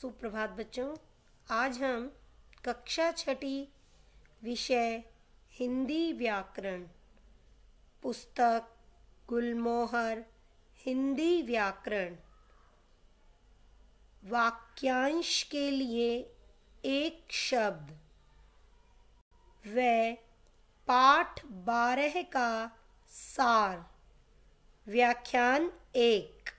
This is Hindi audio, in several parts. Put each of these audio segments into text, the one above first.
सुप्रभात बच्चों आज हम कक्षा छठी विषय हिंदी व्याकरण पुस्तक गुलमोहर हिंदी व्याकरण वाक्यांश के लिए एक शब्द व पाठ बारह का सार व्याख्यान एक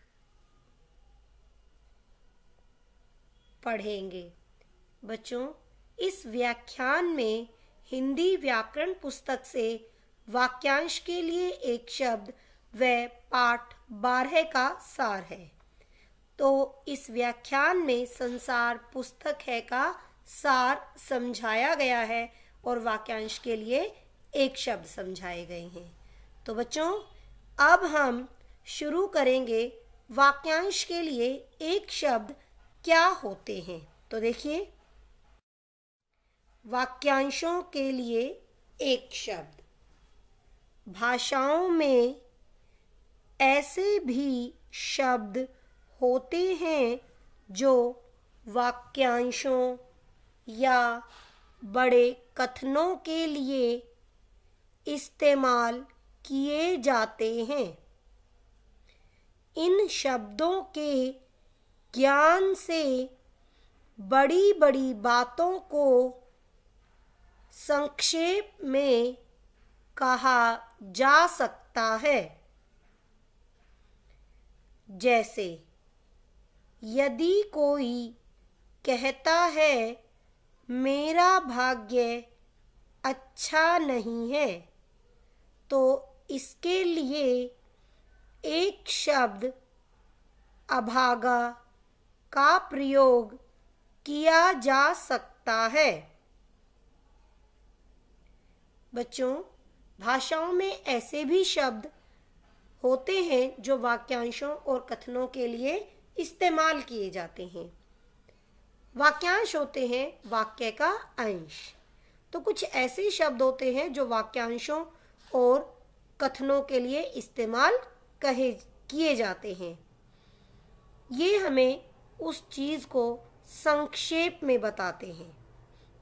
पढ़ेंगे बच्चों इस व्याख्यान में हिंदी व्याकरण पुस्तक से वाक्यांश के लिए एक शब्द व पाठ बारह का सार है तो इस व्याख्यान में संसार पुस्तक है का सार समझाया गया है और वाक्यांश के लिए एक शब्द समझाए गए हैं तो बच्चों अब हम शुरू करेंगे वाक्यांश के लिए एक शब्द क्या होते हैं तो देखिए वाक्यांशों के लिए एक शब्द भाषाओं में ऐसे भी शब्द होते हैं जो वाक्यांशों या बड़े कथनों के लिए इस्तेमाल किए जाते हैं इन शब्दों के ज्ञान से बड़ी बड़ी बातों को संक्षेप में कहा जा सकता है जैसे यदि कोई कहता है मेरा भाग्य अच्छा नहीं है तो इसके लिए एक शब्द अभागा का प्रयोग किया जा सकता है बच्चों भाषाओं में ऐसे भी शब्द होते हैं जो वाक्यांशों और कथनों के लिए इस्तेमाल किए जाते हैं वाक्यांश होते हैं वाक्य का अंश तो कुछ ऐसे शब्द होते हैं जो वाक्यांशों और कथनों के लिए इस्तेमाल कहे किए जाते हैं ये हमें उस चीज को संक्षेप में बताते हैं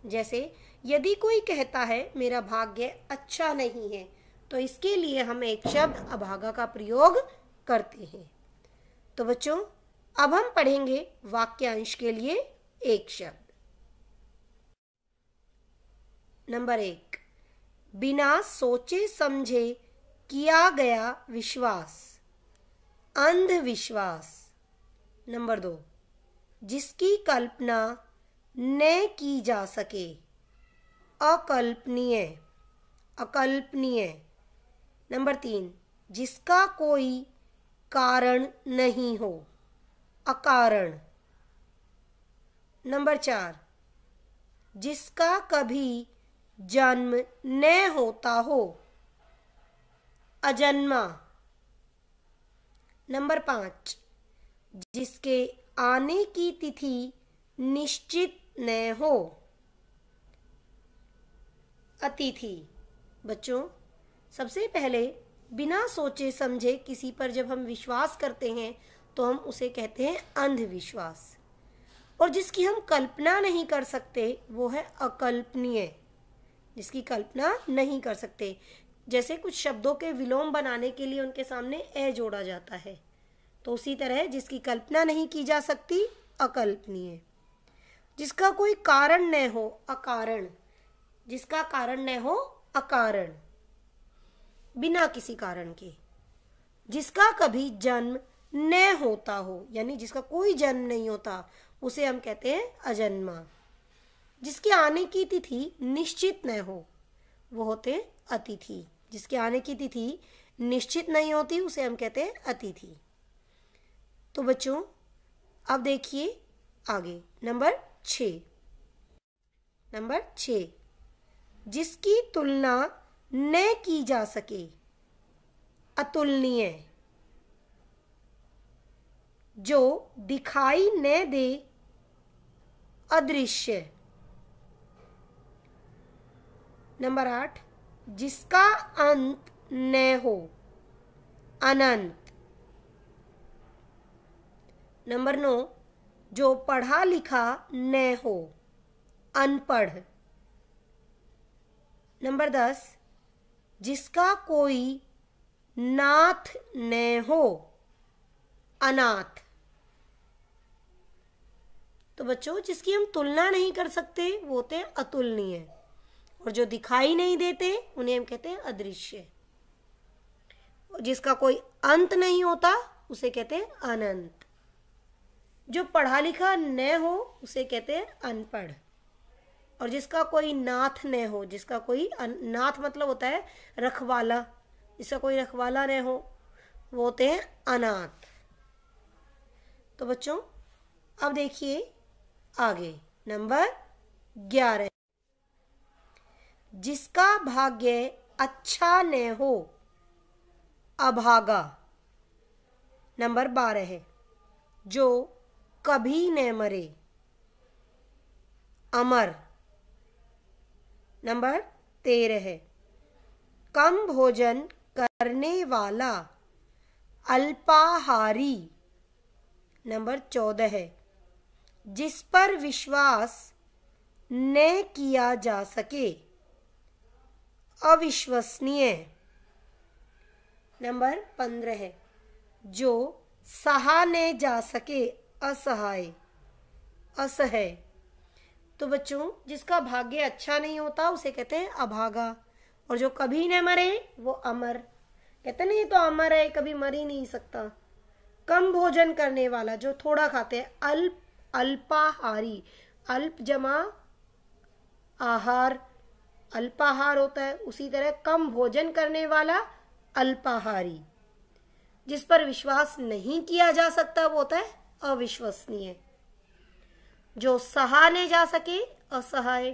जैसे यदि कोई कहता है मेरा भाग्य अच्छा नहीं है तो इसके लिए हम एक शब्द अभागा का प्रयोग करते हैं तो बच्चों अब हम पढ़ेंगे वाक्यांश के लिए एक शब्द नंबर एक बिना सोचे समझे किया गया विश्वास अंधविश्वास नंबर दो जिसकी कल्पना न की जा सके अकल्पनीय अकल्पनीय नंबर तीन जिसका कोई कारण नहीं हो अकारण नंबर चार जिसका कभी जन्म न होता हो अजन्मा नंबर पाँच जिसके आने की तिथि निश्चित न हो अतिथि बच्चों सबसे पहले बिना सोचे समझे किसी पर जब हम विश्वास करते हैं तो हम उसे कहते हैं अंधविश्वास और जिसकी हम कल्पना नहीं कर सकते वो है अकल्पनीय जिसकी कल्पना नहीं कर सकते जैसे कुछ शब्दों के विलोम बनाने के लिए उनके सामने ए जोड़ा जाता है तो उसी तरह जिसकी कल्पना नहीं की जा सकती अकल्पनीय जिसका कोई कारण न हो अकारण जिसका कारण न हो अकारण बिना किसी कारण के जिसका कभी जन्म न होता हो यानी जिसका कोई जन्म नहीं होता उसे हम कहते हैं अजन्मा जिसके आने की तिथि निश्चित न हो वो होते अतिथि जिसके आने की तिथि निश्चित नहीं होती उसे हम कहते हैं अतिथि तो बच्चों अब देखिए आगे नंबर छ नंबर छ जिसकी तुलना न की जा सके अतुलनीय जो दिखाई न दे अदृश्य नंबर आठ जिसका अंत न हो अनंत नंबर नौ जो पढ़ा लिखा न हो अनपढ़ नंबर दस जिसका कोई नाथ न हो अनाथ तो बच्चों जिसकी हम तुलना नहीं कर सकते वो होते हैं अतुलनीय और जो दिखाई नहीं देते उन्हें हम कहते हैं अदृश्य और जिसका कोई अंत नहीं होता उसे कहते हैं अनंत जो पढ़ा लिखा न हो उसे कहते हैं अनपढ़ और जिसका कोई नाथ न हो जिसका कोई नाथ मतलब होता है रखवाला जिसका कोई रखवाला न हो वो होते हैं अनाथ तो बच्चों अब देखिए आगे नंबर ग्यारह जिसका भाग्य अच्छा न हो अभागा नंबर बारह है जो कभी न मरे अमर नंबर तेरह कम भोजन करने वाला अल्पाहारी नंबर चौदह जिस पर विश्वास न किया जा सके अविश्वसनीय नंबर पंद्रह जो सहा न जा सके असहाय असहय तो बच्चों जिसका भाग्य अच्छा नहीं होता उसे कहते हैं अभागा और जो कभी न मरे वो अमर कहते नहीं तो अमर है कभी मर ही नहीं सकता कम भोजन करने वाला जो थोड़ा खाते हैं अल्प अल्पाहारी अल्प जमा आहार अल्पाहार होता है उसी तरह कम भोजन करने वाला अल्पाहारी जिस पर विश्वास नहीं किया जा सकता वो होता है अविश्वसनीय जो सहा नहीं जा सके असहाय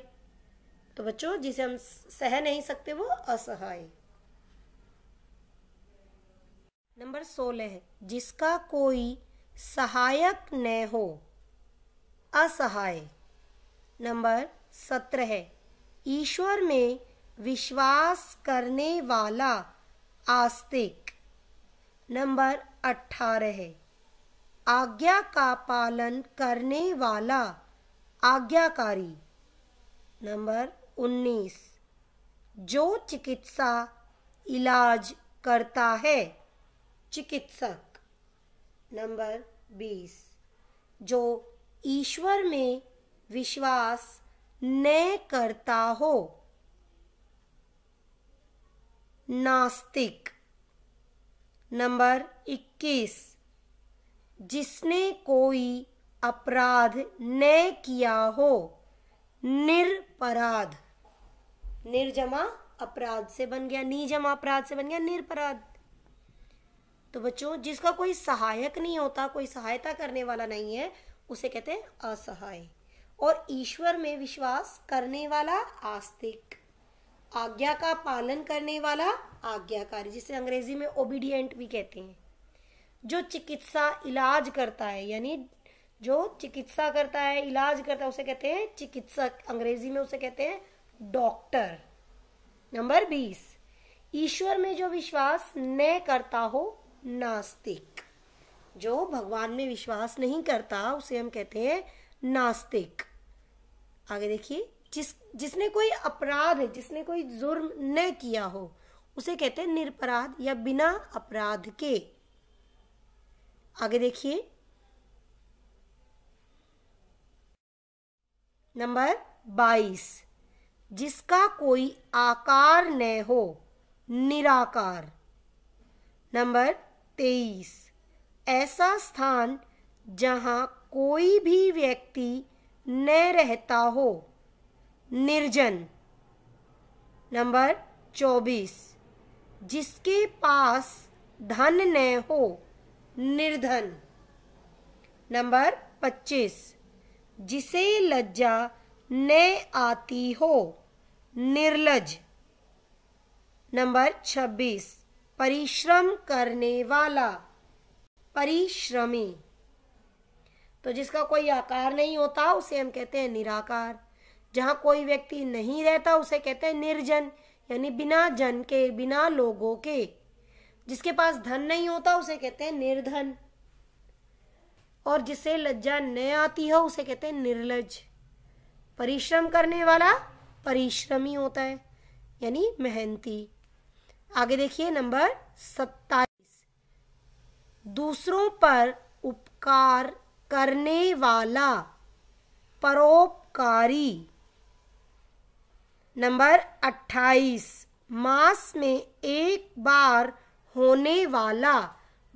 तो बच्चों जिसे हम सह नहीं सकते वो असहाय नंबर सोलह जिसका कोई सहायक न हो असहाय नंबर सत्रह ईश्वर में विश्वास करने वाला आस्तिक नंबर अठारह आज्ञा का पालन करने वाला आज्ञाकारी नंबर उन्नीस जो चिकित्सा इलाज करता है चिकित्सक नंबर बीस जो ईश्वर में विश्वास न करता हो नास्तिक नंबर इक्कीस जिसने कोई अपराध न किया हो निरपराध निर्जमा अपराध से बन गया निजमा अपराध से बन गया निरपराध तो बच्चों जिसका कोई सहायक नहीं होता कोई सहायता करने वाला नहीं है उसे कहते हैं असहाय और ईश्वर में विश्वास करने वाला आस्तिक आज्ञा का पालन करने वाला आज्ञाकारी जिसे अंग्रेजी में ओबीडियंट भी कहते हैं जो चिकित्सा इलाज करता है यानी जो चिकित्सा करता है इलाज करता है उसे कहते हैं चिकित्सक अंग्रेजी में उसे कहते हैं डॉक्टर नंबर बीस ईश्वर में जो विश्वास न करता हो नास्तिक जो भगवान में विश्वास नहीं करता उसे हम कहते हैं नास्तिक आगे देखिए जिस जिसने कोई अपराध जिसने कोई जुर्म न किया हो उसे कहते हैं निरपराध या बिना अपराध के आगे देखिए नंबर बाईस जिसका कोई आकार न हो निराकार नंबर तेईस ऐसा स्थान जहाँ कोई भी व्यक्ति न रहता हो निर्जन नंबर चौबीस जिसके पास धन न हो निर्धन नंबर पच्चीस जिसे लज्जा न आती हो निर्लज नंबर छब्बीस परिश्रम करने वाला परिश्रमी तो जिसका कोई आकार नहीं होता उसे हम कहते हैं निराकार जहाँ कोई व्यक्ति नहीं रहता उसे कहते हैं निर्जन यानी बिना जन के बिना लोगों के जिसके पास धन नहीं होता उसे कहते हैं निर्धन और जिसे लज्जा न आती हो उसे कहते हैं निर्लज परिश्रम करने वाला परिश्रमी होता है यानी मेहनती आगे देखिए नंबर सत्ताईस दूसरों पर उपकार करने वाला परोपकारी नंबर अट्ठाईस मास में एक बार होने वाला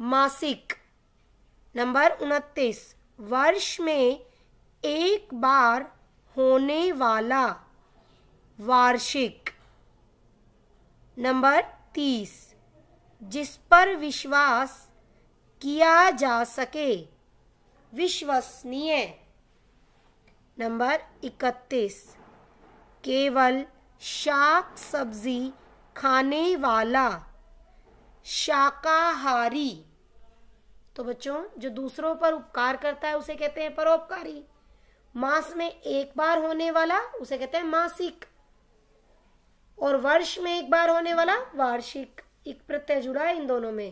मासिक नंबर उनतीस वर्ष में एक बार होने वाला वार्षिक नंबर तीस जिस पर विश्वास किया जा सके विश्वसनीय नंबर इकतीस केवल शाक सब्जी खाने वाला शाकाहारी तो बच्चों जो दूसरों पर उपकार करता है उसे कहते हैं परोपकारी मास में एक बार होने वाला उसे कहते हैं मासिक और वर्ष में एक बार होने वाला वार्षिक एक प्रत्यय जुड़ा है इन दोनों में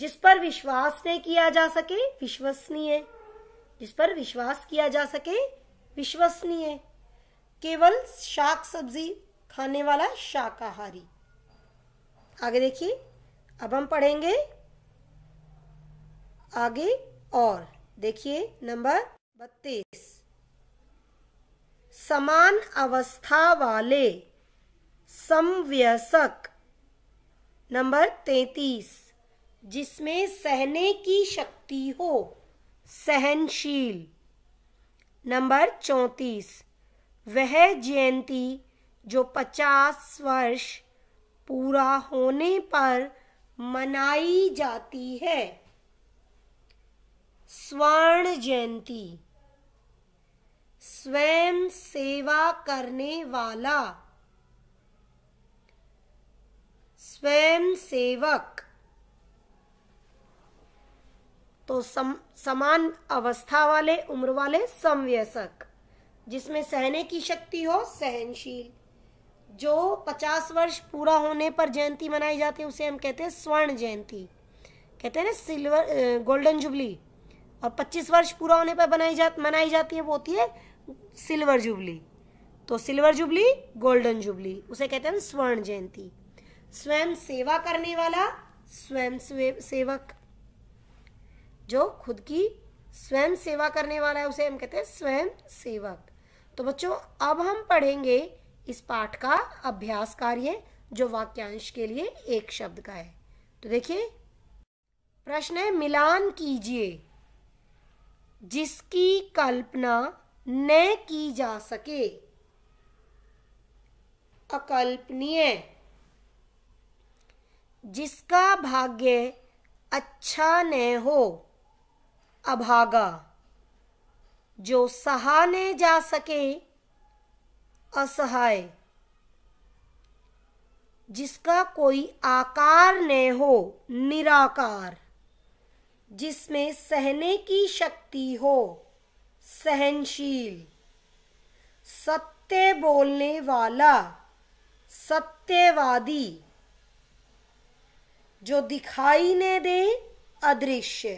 जिस पर विश्वास नहीं किया जा सके विश्वसनीय जिस पर विश्वास किया जा सके विश्वसनीय केवल शाक सब्जी खाने वाला शाकाहारी आगे देखिए अब हम पढ़ेंगे आगे और देखिए नंबर बत्तीस समान अवस्था वाले समव्यसक नंबर तैतीस जिसमें सहने की शक्ति हो सहनशील नंबर चौंतीस वह जयंती जो पचास वर्ष पूरा होने पर मनाई जाती है स्वर्ण जयंती स्वयं सेवा करने वाला स्वयं सेवक तो सम, समान अवस्था वाले उम्र वाले समवयसक जिसमें सहने की शक्ति हो सहनशील जो पचास वर्ष पूरा होने पर जयंती मनाई जाती है उसे हम कहते हैं स्वर्ण जयंती कहते हैं ना सिल्वर गोल्डन जुबली और पच्चीस वर्ष पूरा होने पर बनाई जा मनाई जाती है वो होती है सिल्वर जुबली तो सिल्वर जुबली गोल्डन जुबली उसे कहते हैं स्वर्ण जयंती स्वयं सेवा करने वाला स्वयं सेवक जो खुद की स्वयं सेवा करने वाला है उसे हम कहते हैं स्वयं सेवक तो बच्चों अब हम पढ़ेंगे इस पाठ का अभ्यास कार्य जो वाक्यांश के लिए एक शब्द का है तो देखिए प्रश्न है मिलान कीजिए जिसकी कल्पना न की जा सके अकल्पनीय जिसका भाग्य अच्छा न हो अभागा जो सहा न जा सके असहाय जिसका कोई आकार न हो निराकार जिसमें सहने की शक्ति हो सहनशील सत्य बोलने वाला सत्यवादी जो दिखाई न दे अदृश्य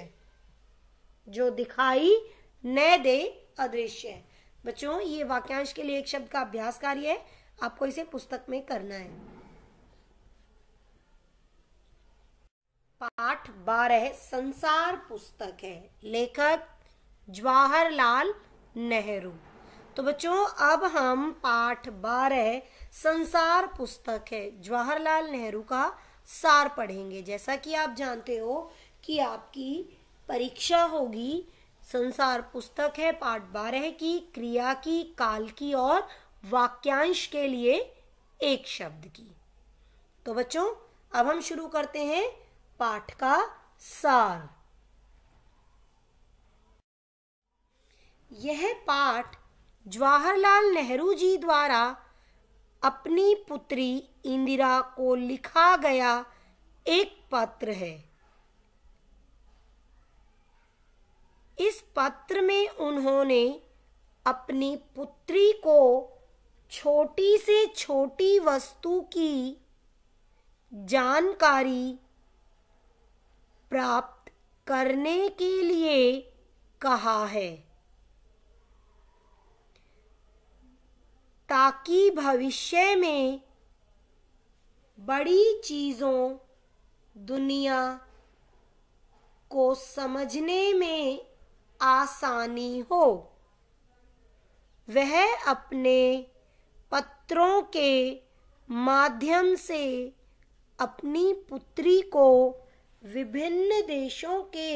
जो दिखाई न दे अदृश्य बच्चों ये वाक्यांश के लिए एक शब्द का अभ्यास कार्य है आपको इसे पुस्तक में करना है पाठ बारह संसार पुस्तक है लेखक जवाहरलाल नेहरू तो बच्चों अब हम पाठ बारह संसार पुस्तक है जवाहरलाल नेहरू का सार पढ़ेंगे जैसा कि आप जानते हो कि आपकी परीक्षा होगी संसार पुस्तक है पाठ बारह की क्रिया की काल की और वाक्यांश के लिए एक शब्द की तो बच्चों अब हम शुरू करते हैं पाठ का सार यह पाठ जवाहरलाल नेहरू जी द्वारा अपनी पुत्री इंदिरा को लिखा गया एक पत्र है इस पत्र में उन्होंने अपनी पुत्री को छोटी से छोटी वस्तु की जानकारी प्राप्त करने के लिए कहा है ताकि भविष्य में बड़ी चीज़ों दुनिया को समझने में आसानी हो वह अपने पत्रों के माध्यम से अपनी पुत्री को विभिन्न देशों के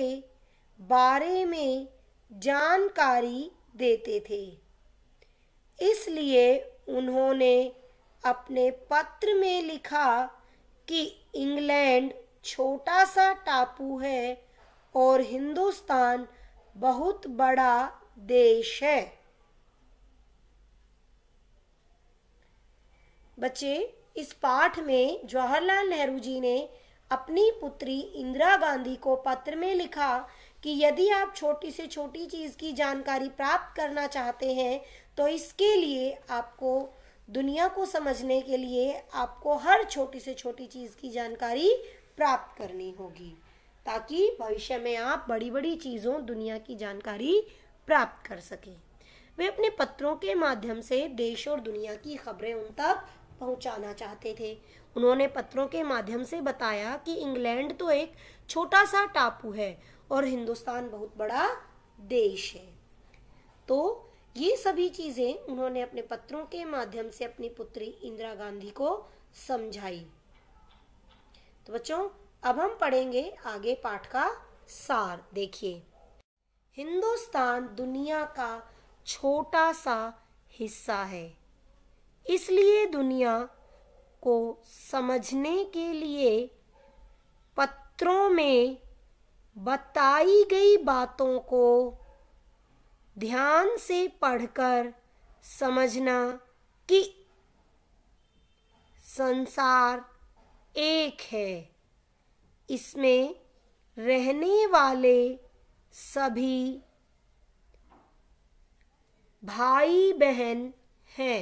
बारे में जानकारी देते थे इसलिए उन्होंने अपने पत्र में लिखा कि इंग्लैंड छोटा सा टापू है और हिंदुस्तान बहुत बड़ा देश है बच्चे इस पाठ में जवाहरलाल नेहरू जी ने अपनी पुत्री इंदिरा गांधी को पत्र में लिखा कि यदि आप छोटी से छोटी चीज़ की जानकारी प्राप्त करना चाहते हैं तो इसके लिए आपको दुनिया को समझने के लिए आपको हर छोटी से छोटी चीज़ की जानकारी प्राप्त करनी होगी ताकि भविष्य में आप बड़ी बड़ी चीज़ों दुनिया की जानकारी प्राप्त कर सकें वे अपने पत्रों के माध्यम से देश और दुनिया की खबरें उन तक पहुंचाना चाहते थे उन्होंने पत्रों के माध्यम से बताया कि इंग्लैंड तो एक छोटा सा टापू है और हिंदुस्तान बहुत बड़ा देश है तो ये सभी चीज़ें उन्होंने अपने पत्रों के माध्यम से अपनी पुत्री इंदिरा गांधी को समझाई तो बच्चों अब हम पढ़ेंगे आगे पाठ का सार देखिए हिंदुस्तान दुनिया का छोटा सा हिस्सा है इसलिए दुनिया को समझने के लिए पत्रों में बताई गई बातों को ध्यान से पढ़कर समझना कि संसार एक है इसमें रहने वाले सभी भाई बहन हैं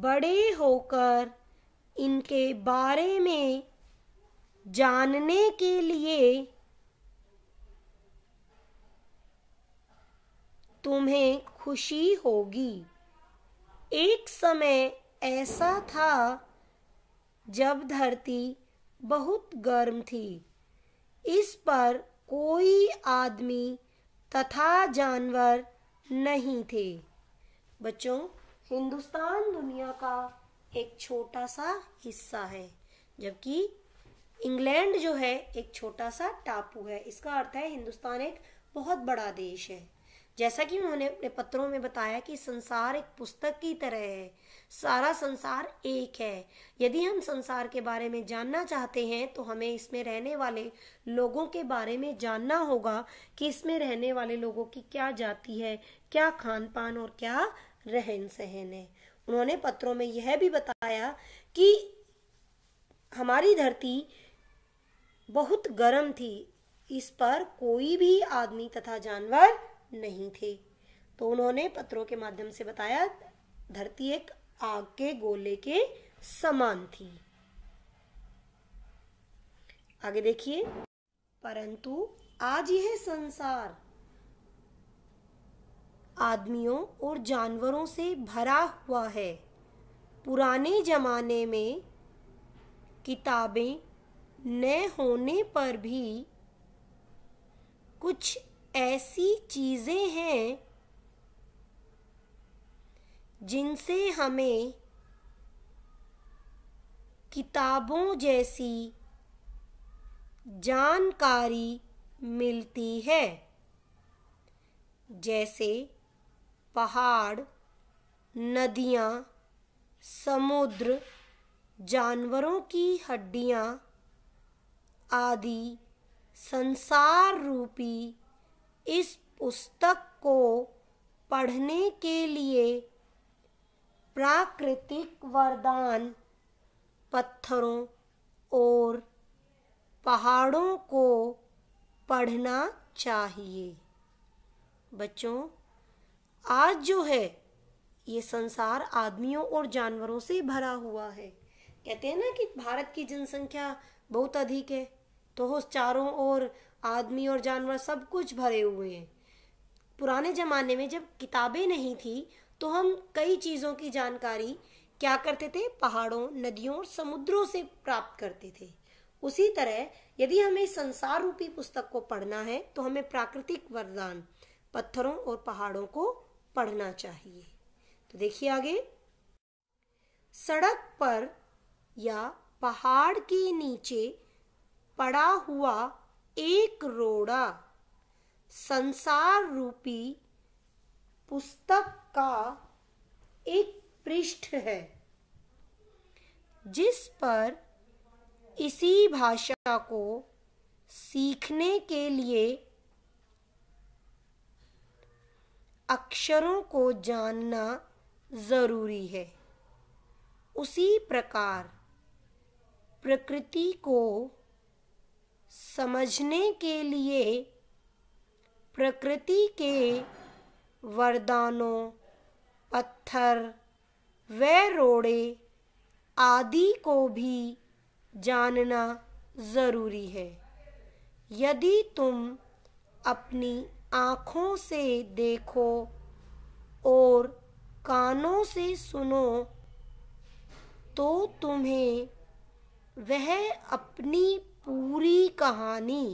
बड़े होकर इनके बारे में जानने के लिए तुम्हें खुशी होगी एक समय ऐसा था जब धरती बहुत गर्म थी इस पर कोई आदमी तथा जानवर नहीं थे बच्चों हिंदुस्तान दुनिया का एक छोटा सा हिस्सा है जबकि इंग्लैंड जो है एक छोटा सा टापू है इसका अर्थ है हिंदुस्तान एक बहुत बड़ा देश है जैसा कि उन्होंने अपने पत्रों में बताया कि संसार एक पुस्तक की तरह है सारा संसार एक है यदि हम संसार के बारे में जानना चाहते हैं तो हमें इसमें रहने वाले लोगों के बारे में जानना होगा कि इसमें रहने वाले लोगों की क्या जाति है क्या खान पान और क्या रहन सहन है उन्होंने पत्रों में यह भी बताया कि हमारी धरती बहुत गर्म थी इस पर कोई भी आदमी तथा जानवर नहीं थे तो उन्होंने पत्रों के माध्यम से बताया धरती एक आग के गोले के समान थी आगे देखिए परंतु आज यह संसार आदमियों और जानवरों से भरा हुआ है पुराने जमाने में किताबें न होने पर भी कुछ ऐसी चीज़ें हैं जिनसे हमें किताबों जैसी जानकारी मिलती है जैसे पहाड़ नदियाँ समुद्र जानवरों की हड्डियाँ आदि संसार रूपी इस पुस्तक को पढ़ने के लिए प्राकृतिक वरदान पत्थरों और पहाड़ों को पढ़ना चाहिए बच्चों आज जो है ये संसार आदमियों और जानवरों से भरा हुआ है कहते हैं ना कि भारत की जनसंख्या बहुत अधिक है तो उस चारों ओर आदमी और जानवर सब कुछ भरे हुए हैं पुराने ज़माने में जब किताबें नहीं थी तो हम कई चीज़ों की जानकारी क्या करते थे पहाड़ों नदियों और समुद्रों से प्राप्त करते थे उसी तरह यदि हमें संसार रूपी पुस्तक को पढ़ना है तो हमें प्राकृतिक वरदान पत्थरों और पहाड़ों को पढ़ना चाहिए तो देखिए आगे सड़क पर या पहाड़ के नीचे पड़ा हुआ एक रोड़ा संसार रूपी पुस्तक का एक पृष्ठ है जिस पर इसी भाषा को सीखने के लिए अक्षरों को जानना जरूरी है उसी प्रकार प्रकृति को समझने के लिए प्रकृति के वरदानों पत्थर व रोड़े आदि को भी जानना ज़रूरी है यदि तुम अपनी आँखों से देखो और कानों से सुनो तो तुम्हें वह अपनी पूरी कहानी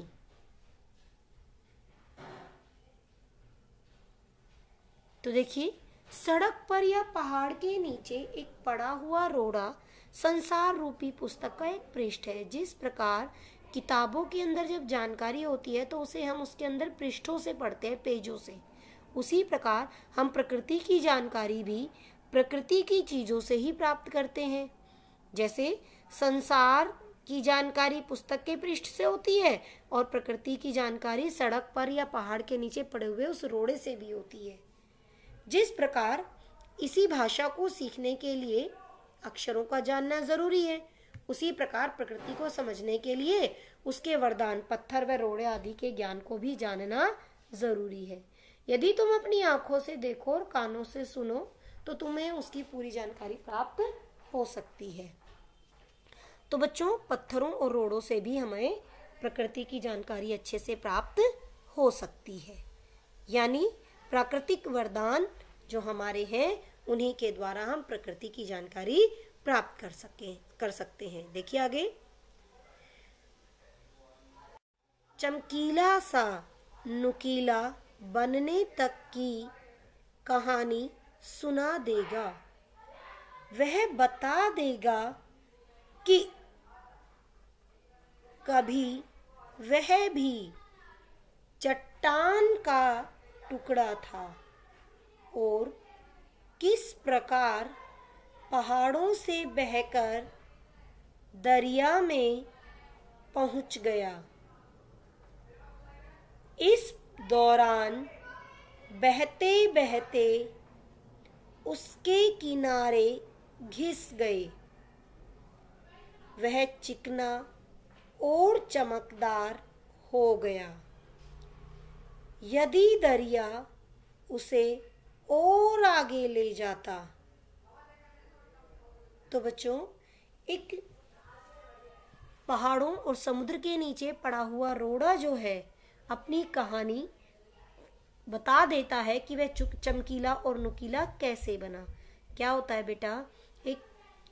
तो देखिए सड़क पर या पहाड़ के नीचे एक पड़ा हुआ रोड़ा संसार रूपी पुस्तक का एक पृष्ठ है जिस प्रकार किताबों के अंदर जब जानकारी होती है तो उसे हम उसके अंदर पृष्ठों से पढ़ते हैं पेजों से उसी प्रकार हम प्रकृति की जानकारी भी प्रकृति की चीज़ों से ही प्राप्त करते हैं जैसे संसार की जानकारी पुस्तक के पृष्ठ से होती है और प्रकृति की जानकारी सड़क पर या पहाड़ के नीचे पड़े हुए उस रोड़े से भी होती है जिस प्रकार इसी भाषा को सीखने के लिए अक्षरों का जानना जरूरी है उसी प्रकार प्रकृति को समझने के लिए उसके वरदान पत्थर व रोड़े आदि के ज्ञान को भी जानना जरूरी है यदि तुम अपनी आंखों से देखो और कानों से सुनो तो तुम्हें उसकी पूरी जानकारी प्राप्त हो सकती है तो बच्चों पत्थरों और रोड़ों से भी हमें प्रकृति की जानकारी अच्छे से प्राप्त हो सकती है यानी प्राकृतिक वरदान जो हमारे हैं उन्हीं के द्वारा हम प्रकृति की जानकारी प्राप्त कर सके कर सकते हैं देखिए आगे चमकीला सा नुकीला बनने तक की कहानी सुना देगा वह बता देगा कि कभी वह भी चट्टान का टुकड़ा था और किस प्रकार पहाड़ों से बहकर दरिया में पहुंच गया इस दौरान बहते बहते उसके किनारे घिस गए वह चिकना और चमकदार हो गया यदि दरिया उसे और आगे ले जाता तो बच्चों एक पहाड़ों और समुद्र के नीचे पड़ा हुआ रोड़ा जो है अपनी कहानी बता देता है कि वह चमकीला और नुकीला कैसे बना क्या होता है बेटा एक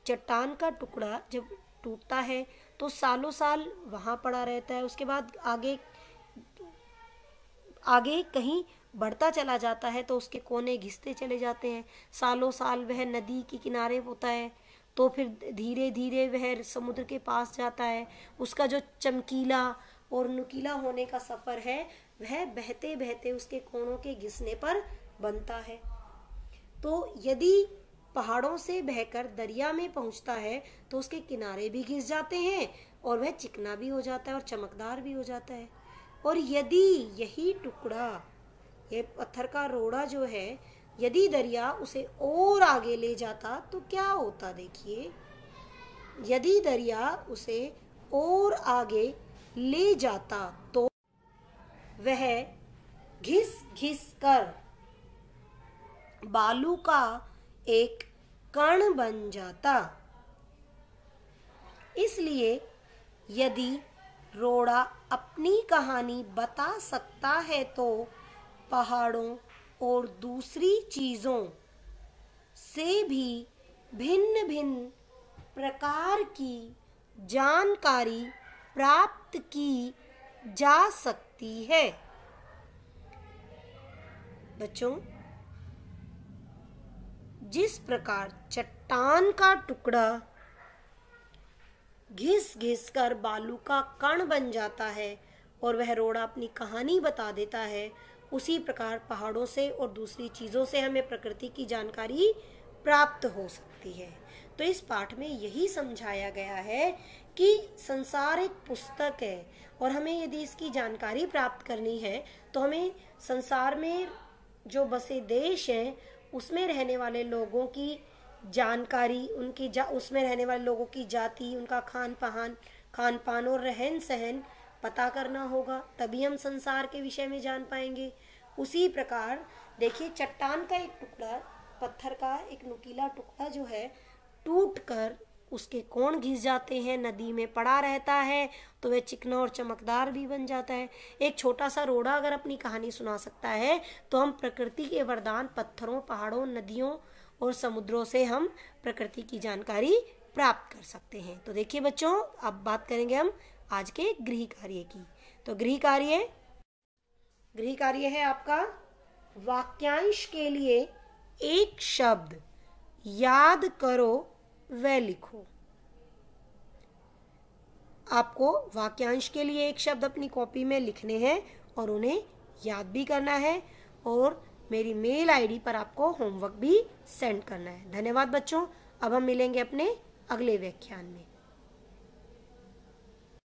चट्टान का टुकड़ा जब टूटता है तो सालों साल वहाँ पड़ा रहता है उसके बाद आगे आगे कहीं बढ़ता चला जाता है तो उसके कोने घिसते चले जाते हैं सालों साल वह नदी के किनारे होता है तो फिर धीरे धीरे वह समुद्र के पास जाता है उसका जो चमकीला और नुकीला होने का सफ़र है वह बहते बहते उसके कोनों के घिसने पर बनता है तो यदि पहाड़ों से बहकर दरिया में पहुंचता है तो उसके किनारे भी घिस जाते हैं और वह चिकना भी हो जाता है और चमकदार भी हो जाता है और यदि यही टुकड़ा ये पत्थर का रोड़ा जो है यदि दरिया उसे और आगे ले जाता तो क्या होता देखिए यदि दरिया उसे और आगे ले जाता तो वह घिस घिस कर बालू का एक कण बन जाता इसलिए यदि रोड़ा अपनी कहानी बता सकता है तो पहाड़ों और दूसरी चीज़ों से भी भिन्न भिन्न प्रकार की जानकारी प्राप्त की जा सकती है बच्चों जिस प्रकार चट्टान का टुकड़ा घिस घिस कर बालू का कण बन जाता है और वह रोड़ा अपनी कहानी बता देता है उसी प्रकार पहाड़ों से और दूसरी चीज़ों से हमें प्रकृति की जानकारी प्राप्त हो सकती है तो इस पाठ में यही समझाया गया है कि संसार एक पुस्तक है और हमें यदि इसकी जानकारी प्राप्त करनी है तो हमें संसार में जो बसे देश हैं उसमें रहने वाले लोगों की जानकारी उनकी जा उसमें रहने वाले लोगों की जाति उनका खान पान खान पान और रहन सहन पता करना होगा तभी हम संसार के विषय में जान पाएंगे उसी प्रकार देखिए चट्टान का एक टुकड़ा पत्थर का एक नुकीला टुकड़ा जो है टूट कर उसके कोण घिस जाते हैं नदी में पड़ा रहता है तो वह चिकना और चमकदार भी बन जाता है एक छोटा सा रोड़ा अगर अपनी कहानी सुना सकता है तो हम प्रकृति के वरदान पत्थरों पहाड़ों नदियों और समुद्रों से हम प्रकृति की जानकारी प्राप्त कर सकते हैं तो देखिए बच्चों अब बात करेंगे हम आज के गृह कार्य की तो गृह कार्य गृह कार्य है आपका वाक्यांश के लिए एक शब्द याद करो वह लिखो आपको वाक्यांश के लिए एक शब्द अपनी कॉपी में लिखने हैं और उन्हें याद भी करना है और मेरी मेल आईडी पर आपको होमवर्क भी सेंड करना है धन्यवाद बच्चों अब हम मिलेंगे अपने अगले व्याख्यान में